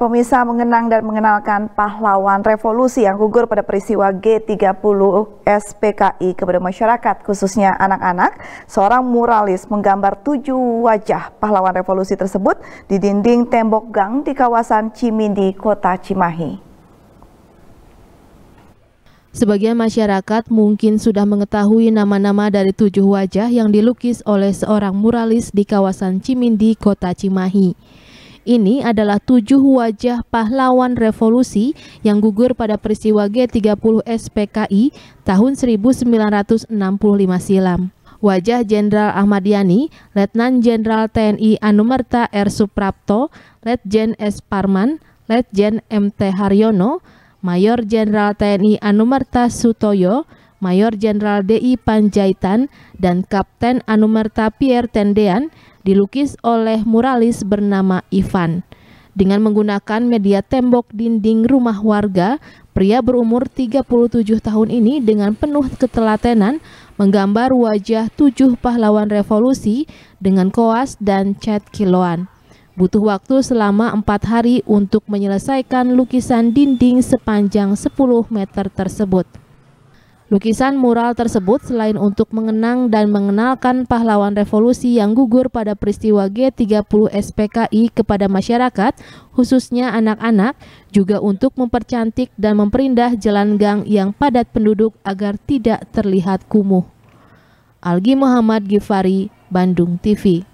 Pemirsa mengenang dan mengenalkan pahlawan revolusi yang gugur pada peristiwa G30 SPKI kepada masyarakat, khususnya anak-anak. Seorang muralis menggambar tujuh wajah pahlawan revolusi tersebut di dinding tembok gang di kawasan Cimindi, Kota Cimahi. Sebagian masyarakat mungkin sudah mengetahui nama-nama dari tujuh wajah yang dilukis oleh seorang muralis di kawasan Cimindi, Kota Cimahi. Ini adalah tujuh wajah pahlawan revolusi yang gugur pada peristiwa G30 SPKI tahun 1965 silam. Wajah Jenderal Ahmad Yani, Letnan Jenderal TNI Anumerta R. Suprapto, Letjen S. Parman, Letjen M.T. Haryono, Mayor Jenderal TNI Anumerta Sutoyo, Mayor Jenderal DI Panjaitan dan Kapten Anumerta Pierre Tendean dilukis oleh muralis bernama Ivan. Dengan menggunakan media tembok dinding rumah warga, pria berumur 37 tahun ini dengan penuh ketelatenan menggambar wajah tujuh pahlawan revolusi dengan koas dan cat kiloan. Butuh waktu selama empat hari untuk menyelesaikan lukisan dinding sepanjang 10 meter tersebut. Lukisan mural tersebut selain untuk mengenang dan mengenalkan pahlawan revolusi yang gugur pada peristiwa G30 SPKI kepada masyarakat, khususnya anak-anak, juga untuk mempercantik dan memperindah jalan gang yang padat penduduk agar tidak terlihat kumuh. Algi Muhammad Gifari, Bandung TV